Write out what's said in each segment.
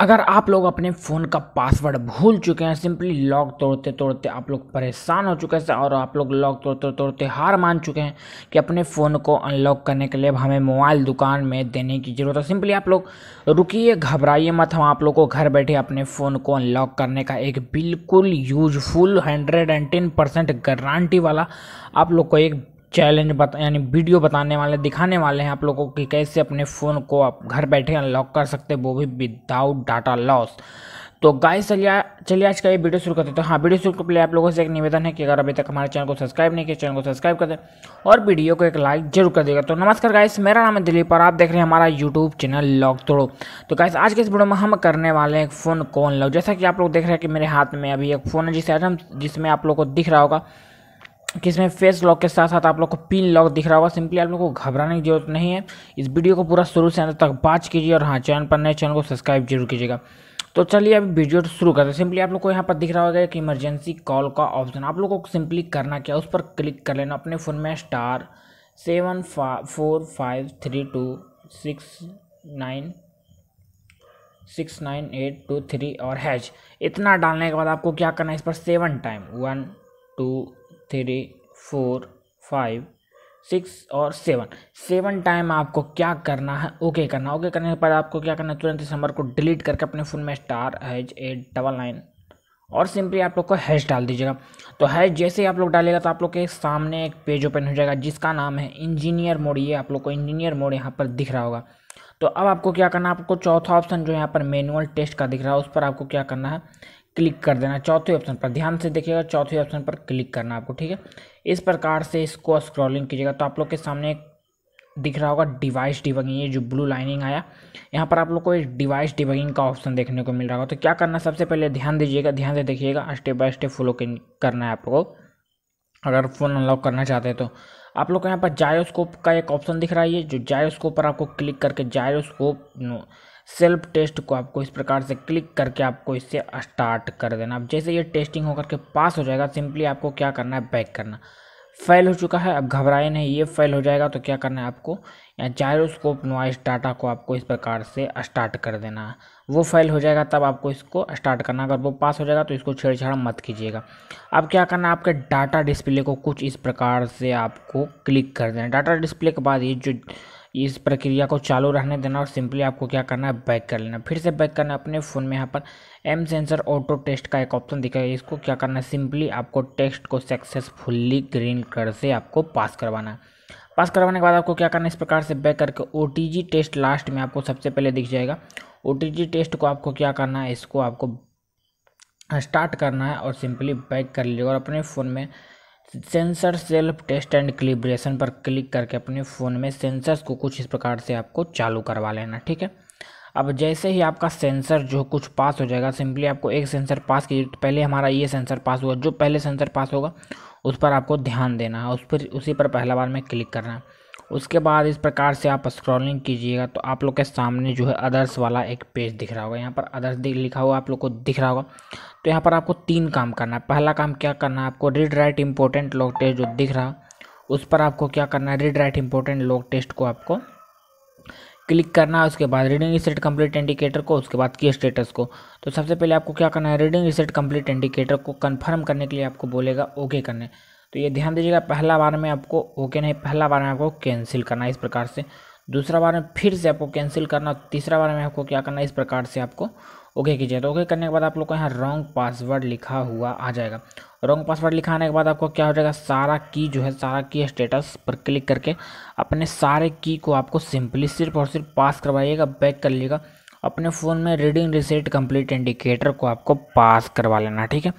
अगर आप लोग अपने फ़ोन का पासवर्ड भूल चुके हैं सिंपली लॉक तोड़ते तोड़ते आप लोग परेशान हो चुके हैं और आप लोग लॉक तोड़ते तोड़ते हार मान चुके हैं कि अपने फ़ोन को अनलॉक करने के लिए हमें मोबाइल दुकान में देने की ज़रूरत है सिंपली आप लोग रुकिए घबराइए मत हम आप लोग को घर बैठे अपने फ़ोन को अनलॉक करने का एक बिल्कुल useful hundred and ten percent guarantee वाला आप लोग को एक चैलेंज बता यानी वीडियो बताने वाले दिखाने वाले हैं आप लोगों को कि कैसे अपने फ़ोन को आप घर बैठे अनलॉक कर सकते हैं वो भी विदाउट डाटा लॉस तो गाइस चलिए चलिए आज का ये वीडियो शुरू करते हैं तो हाँ वीडियो शुरू करने आप लोगों से एक निवेदन है कि अगर अभी तक हमारे चैनल को सब्सक्राइब नहीं किया चैनल को सब्सक्राइब कर दें और वीडियो को एक लाइक जरूर कर देगा तो नमस्कार गाइस मेरा नाम है दिलीप और आप देख रहे हैं हमारा यूट्यूब चैनल लॉक तोड़ो तो गाइस आज के इस वीडियो में हम करने वाले हैं फ़ोन कौन अनलॉक जैसा कि आप लोग देख रहे हैं कि मेरे हाथ में अभी एक फ़ोन है जिसे आज हम जिसमें आप लोग को दिख रहा होगा किसमें फेस लॉक के साथ साथ आप लोग को पिन लॉक दिख रहा होगा सिंपली आप लोग को घबराने की जरूरत नहीं है इस वीडियो को पूरा शुरू से अंत तक बात कीजिए और हाँ चैनल पर नए चैनल को सब्सक्राइब जरूर कीजिएगा तो चलिए अब वीडियो शुरू करते हैं सिंपली आप लोग को यहाँ पर दिख रहा होगा एक इमरजेंसी कॉल का ऑप्शन आप लोग को सिंपली करना क्या उस पर क्लिक कर लेना अपने फ़ोन में star seven four five three two six nine six nine eight two three और हैच इतना डालने के बाद आपको क्या करना है इस पर seven time one two three four five six और सेवन सेवन टाइम आपको क्या करना है ओके करना ओके करने के बाद आपको क्या करना है तुरंत इस नंबर को डिलीट करके अपने फ़ोन में star hash eight double nine और सिंपली आप लोग को हैश डाल दीजिएगा तो हैश जैसे ही आप लोग डालेगा तो आप लोग के सामने एक पेज ओपन हो जाएगा जिसका नाम है इंजीनियर मोड ये आप लोग को इंजीनियर मोड यहाँ पर दिख रहा होगा तो अब आपको क्या करना है आपको चौथा ऑप्शन जो यहाँ पर मैनुअल टेस्ट का दिख रहा है उस पर आपको क्या करना है क्लिक कर देना चौथे ऑप्शन पर ध्यान से देखिएगा चौथे ऑप्शन पर क्लिक करना आपको ठीक है इस प्रकार से इसको स्क्रॉलिंग कीजिएगा तो आप लोग के सामने दिख रहा होगा डिवाइस डिबगिंग ये जो ब्लू लाइनिंग आया यहाँ पर आप लोग को डिवाइस डिबगिंग का ऑप्शन देखने को मिल रहा होगा तो क्या करना सबसे पहले ध्यान दीजिएगा ध्यान से देखिएगा स्टेप बाय स्टेप फॉलो करना है आपको अगर फ़ोन अनलॉक करना चाहते हैं तो आप लोग को यहाँ पर जायोस्कोप का एक ऑप्शन दिख रहा है ये जो जायोस्कोप पर आपको क्लिक करके जायोस्कोप सेल्फ टेस्ट को आपको इस प्रकार से क्लिक करके आपको इससे स्टार्ट कर देना अब जैसे ये टेस्टिंग होकर के पास हो जाएगा सिंपली आपको क्या करना है बैक करना फेल हो चुका है अब घबराए नहीं ये फेल हो जाएगा तो क्या करना है आपको या जायरोस्कोप नॉइस डाटा को आपको इस प्रकार से स्टार्ट कर देना है वो फेल हो जाएगा तब आपको इसको स्टार्ट करना अगर वो पास हो जाएगा तो इसको छेड़छाड़ मत कीजिएगा अब क्या करना है आपके डाटा डिस्प्ले को कुछ इस प्रकार से आपको क्लिक कर देना डाटा डिस्प्ले के बाद ये जो इस प्रक्रिया को चालू रहने देना और सिंपली आपको क्या करना है बैक कर लेना फिर से बैक करना अपने फ़ोन में यहाँ पर एम सेंसर ऑटो टेस्ट का एक ऑप्शन दिखाएगा इसको क्या करना है सिंपली आपको टेस्ट को सक्सेसफुल्ली ग्रीन कलर से आपको पास करवाना है पास करवाने के बाद आपको क्या करना है इस प्रकार से बैक करके ओ टेस्ट लास्ट में आपको सबसे पहले दिख जाएगा ओ टेस्ट को आपको क्या करना है इसको आपको स्टार्ट करना है और सिंपली बैक कर लीजिएगा और अपने फ़ोन में sensor self test and calibration पर क्लिक करके अपने फ़ोन में सेंसर्स को कुछ इस प्रकार से आपको चालू करवा लेना ठीक है अब जैसे ही आपका सेंसर जो कुछ पास हो जाएगा सिंपली आपको एक सेंसर पास की पहले हमारा ये सेंसर पास हुआ जो पहले सेंसर पास होगा उस पर आपको ध्यान देना है उस पर उसी पर पहला बार में क्लिक करना है उसके बाद इस प्रकार से आप स्क्रॉलिंग कीजिएगा तो आप लोग के सामने जो है अदर्स वाला एक पेज दिख रहा होगा यहाँ पर अदर्स लिखा हुआ आप लोग को दिख रहा होगा तो यहाँ पर आपको तीन काम करना है पहला काम क्या करना है आपको read write important log test जो दिख रहा उस पर आपको क्या करना है read write important log test को आपको क्लिक करना है उसके बाद रीडिंग रिसेट कंप्लीट इंडिकेटर को उसके बाद की स्टेटस को तो सबसे पहले आपको क्या करना है रीडिंग रिसेट कंप्लीट इंडिकेटर को कन्फर्म करने के लिए आपको बोलेगा ओके करने तो ये ध्यान दीजिएगा पहला बार में आपको ओके नहीं पहला बार में आपको कैंसिल करना है इस प्रकार से दूसरा बार में फिर से आपको कैंसिल करना तीसरा बार में आपको क्या करना है इस प्रकार से आपको ओके कीजिए तो ओके करने के बाद आप लोग को यहाँ रॉन्ग पासवर्ड लिखा हुआ आ जाएगा रॉन्ग पासवर्ड लिखा आने के बाद आपको क्या हो जाएगा सारा की जो है सारा की स्टेटस पर क्लिक करके अपने सारे की को आपको सिंपली सिर्फ और सिर्फ पास करवाइएगा बैक कर लीजिएगा अपने फ़ोन में रीडिंग रिसेट कंप्लीट इंडिकेटर को आपको पास करवा लेना ठीक है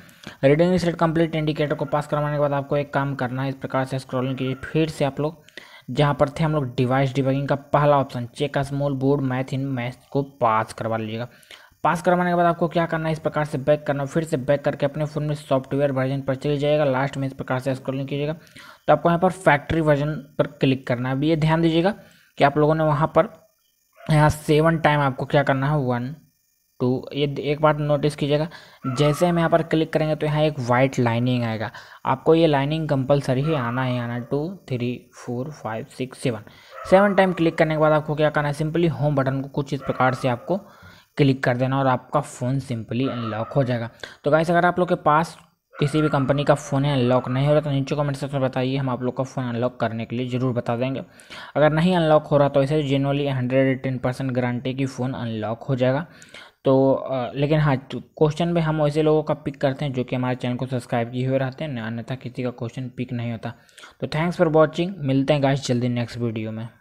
रीडिंग रिसेट कंप्लीट इंडिकेटर को पास करवाने के बाद आपको एक काम करना है इस प्रकार से स्क्रॉलिंग कीजिए फिर से आप लोग जहाँ पर थे हम लोग डिवाइस डिबगिंग का पहला ऑप्शन चेक का small board math in math को पास करवा लीजिएगा पास करवाने के बाद आपको क्या करना है इस प्रकार से बैक करना फिर से बैक करके अपने फ़ोन में सॉफ्टवेयर वर्जन पर चले जाएगा लास्ट में इस प्रकार से स्क्रॉलिंग कीजिएगा तो आपको यहाँ पर फैक्ट्री वर्जन पर क्लिक करना है अब ये ध्यान दीजिएगा कि आप लोगों ने वहाँ पर यहाँ सेवन टाइम आपको क्या करना है वन टू ये एक बार नोटिस कीजिएगा जैसे हम यहाँ पर क्लिक करेंगे तो यहाँ एक वाइट लाइनिंग आएगा आपको ये लाइनिंग कंपलसरी ही आना ही आना two three four five six seven seven time click करने के बाद आपको क्या करना है सिंपली होम बटन को कुछ इस प्रकार से आपको क्लिक कर देना और आपका फ़ोन सिंपली अनलॉक हो जाएगा तो गाइस अगर आप लोग के पास किसी भी कंपनी का फ़ोन है अनलॉक नहीं हो रहा तो नीचे कमेंट सेक्शन में बताइए हम आप लोग का फ़ोन अनलॉक करने के लिए ज़रूर बता देंगे अगर नहीं अनलॉक हो रहा तो ऐसे generally hundred ten percent guarantee की फ़ोन अनलॉक हो जाएगा तो आ, लेकिन हाँ क्वेश्चन तो में हम ऐसे लोगों का पिक करते हैं जो कि हमारे चैनल को सब्सक्राइब किए हुए रहते हैं अन्यथा किसी का क्वेश्चन पिक नहीं होता तो थैंक्स फॉर वॉचिंग मिलते हैं गाइस जल्दी नेक्स्ट वीडियो में